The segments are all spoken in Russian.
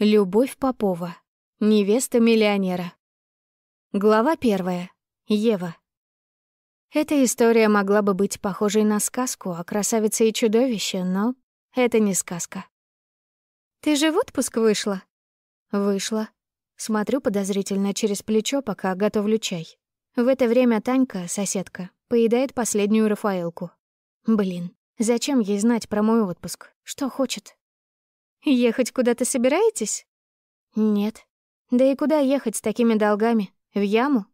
Любовь Попова. Невеста миллионера. Глава первая. Ева. Эта история могла бы быть похожей на сказку о красавице и чудовище, но это не сказка. «Ты же в отпуск вышла?» «Вышла». Смотрю подозрительно через плечо, пока готовлю чай. В это время Танька, соседка, поедает последнюю Рафаэлку. Блин, зачем ей знать про мой отпуск? Что хочет? Ехать куда-то собираетесь? Нет. Да и куда ехать с такими долгами? В яму?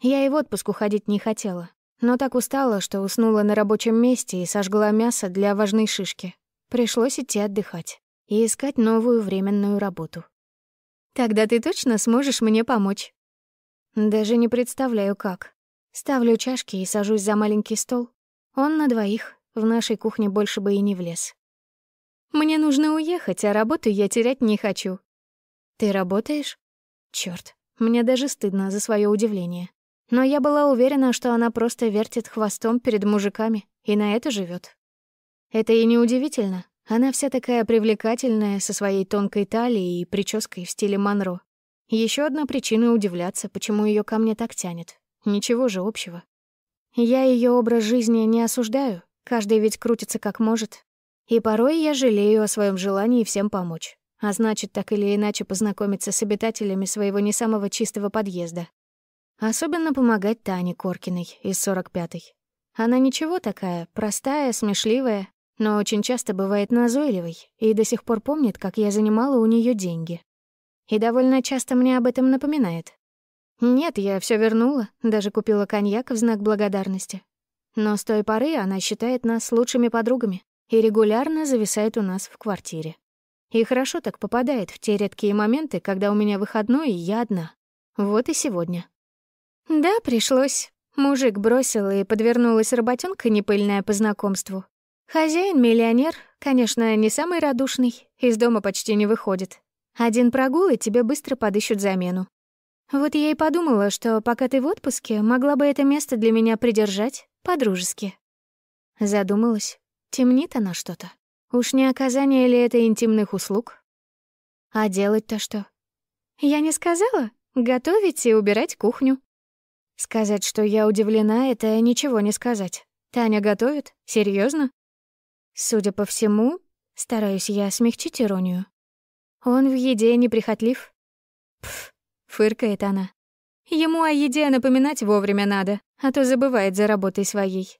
Я и в отпуск уходить не хотела, но так устала, что уснула на рабочем месте и сожгла мясо для важной шишки. Пришлось идти отдыхать и искать новую временную работу. Тогда ты точно сможешь мне помочь. Даже не представляю, как. Ставлю чашки и сажусь за маленький стол. Он на двоих, в нашей кухне больше бы и не влез. Мне нужно уехать, а работу я терять не хочу. Ты работаешь? Черт, мне даже стыдно за свое удивление. Но я была уверена, что она просто вертит хвостом перед мужиками и на это живет. Это и не удивительно. Она вся такая привлекательная, со своей тонкой талией и прической в стиле Манро. Еще одна причина удивляться, почему ее ко мне так тянет. Ничего же общего. Я ее образ жизни не осуждаю, каждый ведь крутится как может, и порой я жалею о своем желании всем помочь. А значит, так или иначе познакомиться с обитателями своего не самого чистого подъезда. Особенно помогать Тане Коркиной из 45-й. Она ничего такая, простая, смешливая, но очень часто бывает назойливой и до сих пор помнит, как я занимала у нее деньги. И довольно часто мне об этом напоминает. Нет, я все вернула, даже купила коньяк в знак благодарности. Но с той поры она считает нас лучшими подругами и регулярно зависает у нас в квартире. И хорошо так попадает в те редкие моменты, когда у меня выходной, и я одна. Вот и сегодня. Да, пришлось. Мужик бросил, и подвернулась работенка непыльная по знакомству. Хозяин — миллионер, конечно, не самый радушный, из дома почти не выходит. Один прогул, и тебе быстро подыщут замену. Вот я и подумала, что пока ты в отпуске, могла бы это место для меня придержать по-дружески. Задумалась. Темнит она что-то. Уж не оказание ли это интимных услуг? А делать-то что? Я не сказала. Готовить и убирать кухню. Сказать, что я удивлена, это ничего не сказать. Таня готовит? Серьезно? Судя по всему, стараюсь я смягчить иронию. Он в еде неприхотлив. Пф, фыркает она. Ему о еде напоминать вовремя надо, а то забывает за работой своей.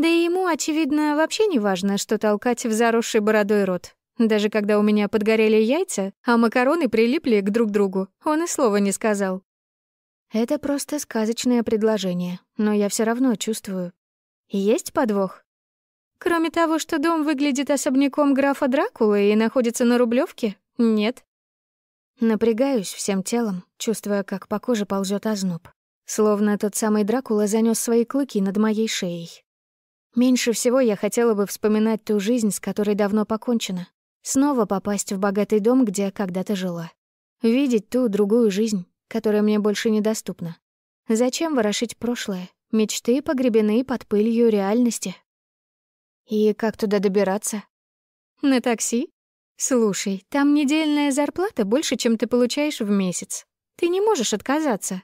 Да и ему, очевидно, вообще не важно, что толкать в заросший бородой рот. Даже когда у меня подгорели яйца, а макароны прилипли к друг другу, он и слова не сказал. Это просто сказочное предложение, но я все равно чувствую. Есть подвох? Кроме того, что дом выглядит особняком графа Дракулы и находится на Рублевке, нет. Напрягаюсь всем телом, чувствуя, как по коже ползет озноб. Словно тот самый Дракула занес свои клыки над моей шеей. Меньше всего я хотела бы вспоминать ту жизнь, с которой давно покончено. Снова попасть в богатый дом, где когда-то жила. Видеть ту другую жизнь, которая мне больше недоступна. Зачем ворошить прошлое? Мечты погребены под пылью реальности. И как туда добираться? На такси? Слушай, там недельная зарплата больше, чем ты получаешь в месяц. Ты не можешь отказаться.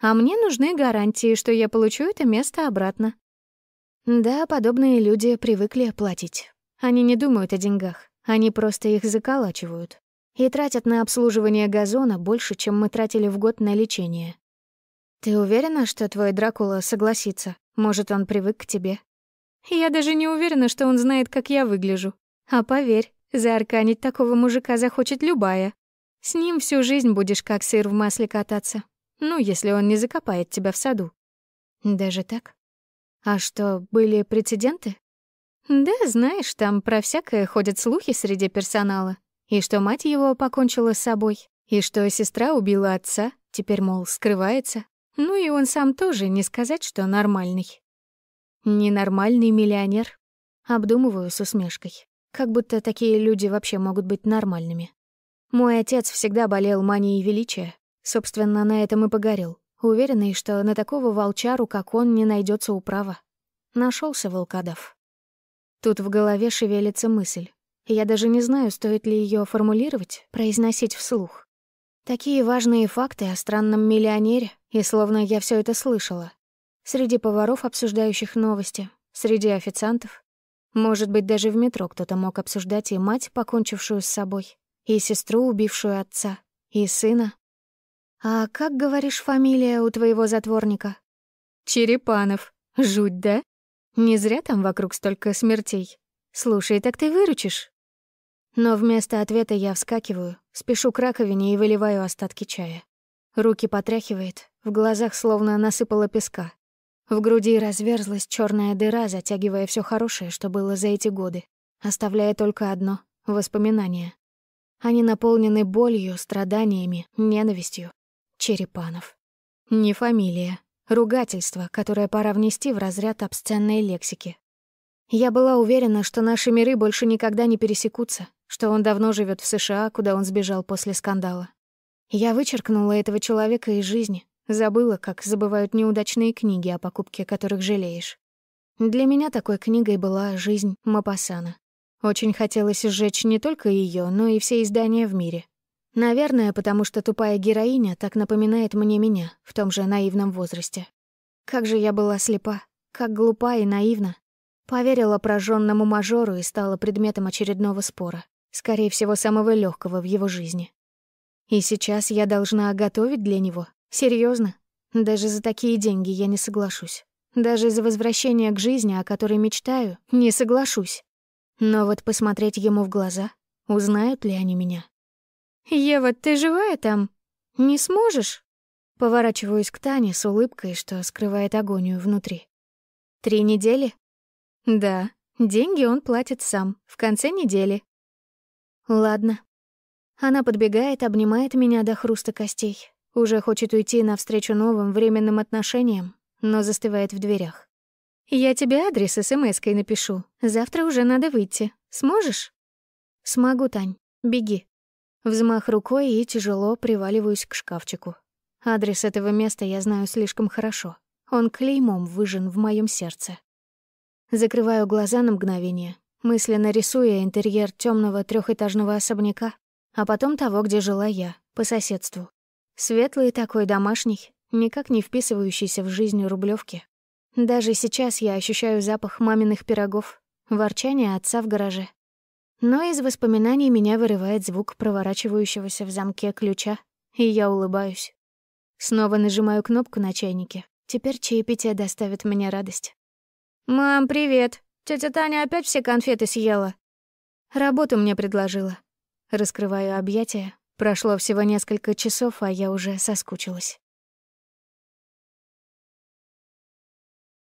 А мне нужны гарантии, что я получу это место обратно. Да, подобные люди привыкли платить. Они не думают о деньгах, они просто их заколачивают. И тратят на обслуживание газона больше, чем мы тратили в год на лечение. Ты уверена, что твой Дракула согласится? Может, он привык к тебе? Я даже не уверена, что он знает, как я выгляжу. А поверь, заарканить такого мужика захочет любая. С ним всю жизнь будешь как сыр в масле кататься. Ну, если он не закопает тебя в саду. Даже так? А что, были прецеденты? Да, знаешь, там про всякое ходят слухи среди персонала. И что мать его покончила с собой, и что сестра убила отца, теперь, мол, скрывается. Ну и он сам тоже, не сказать, что нормальный. Ненормальный миллионер. Обдумываю с усмешкой. Как будто такие люди вообще могут быть нормальными. Мой отец всегда болел манией величия. Собственно, на этом и погорел уверенный, что на такого волчару, как он, не найдется управа. Нашелся волкадов. Тут в голове шевелится мысль. Я даже не знаю, стоит ли ее формулировать, произносить вслух. Такие важные факты о странном миллионере, и словно я все это слышала. Среди поваров, обсуждающих новости, среди официантов. Может быть, даже в метро кто-то мог обсуждать и мать, покончившую с собой, и сестру, убившую отца, и сына, «А как, говоришь, фамилия у твоего затворника?» «Черепанов. Жуть, да? Не зря там вокруг столько смертей. Слушай, так ты выручишь». Но вместо ответа я вскакиваю, спешу к раковине и выливаю остатки чая. Руки потряхивает, в глазах словно насыпало песка. В груди разверзлась черная дыра, затягивая все хорошее, что было за эти годы, оставляя только одно — воспоминания. Они наполнены болью, страданиями, ненавистью, Черепанов. Не фамилия. Ругательство, которое пора внести в разряд обсценной лексики. Я была уверена, что наши миры больше никогда не пересекутся, что он давно живет в США, куда он сбежал после скандала. Я вычеркнула этого человека из жизни, забыла, как забывают неудачные книги, о покупке которых жалеешь. Для меня такой книгой была «Жизнь Мапасана». Очень хотелось сжечь не только ее, но и все издания в мире — Наверное, потому что тупая героиня так напоминает мне меня в том же наивном возрасте. Как же я была слепа, как глупа и наивна. Поверила прожжённому мажору и стала предметом очередного спора, скорее всего, самого легкого в его жизни. И сейчас я должна готовить для него? Серьезно? Даже за такие деньги я не соглашусь. Даже за возвращение к жизни, о которой мечтаю, не соглашусь. Но вот посмотреть ему в глаза, узнают ли они меня? «Ева, ты живая там? Не сможешь?» Поворачиваюсь к Тане с улыбкой, что скрывает агонию внутри. «Три недели?» «Да, деньги он платит сам, в конце недели». «Ладно». Она подбегает, обнимает меня до хруста костей. Уже хочет уйти навстречу новым временным отношениям, но застывает в дверях. «Я тебе адрес смс-кой напишу. Завтра уже надо выйти. Сможешь?» «Смогу, Тань. Беги». Взмах рукой и тяжело приваливаюсь к шкафчику. Адрес этого места я знаю слишком хорошо. Он клеймом выжжен в моем сердце. Закрываю глаза на мгновение, мысленно рисуя интерьер темного трехэтажного особняка, а потом того, где жила я, по соседству. Светлый такой домашний, никак не вписывающийся в жизнь рублевки. Даже сейчас я ощущаю запах маминых пирогов, ворчание отца в гараже но из воспоминаний меня вырывает звук проворачивающегося в замке ключа, и я улыбаюсь. Снова нажимаю кнопку на чайнике. Теперь чаепитие доставит мне радость. «Мам, привет! Тетя Таня опять все конфеты съела!» «Работу мне предложила». Раскрываю объятия. Прошло всего несколько часов, а я уже соскучилась.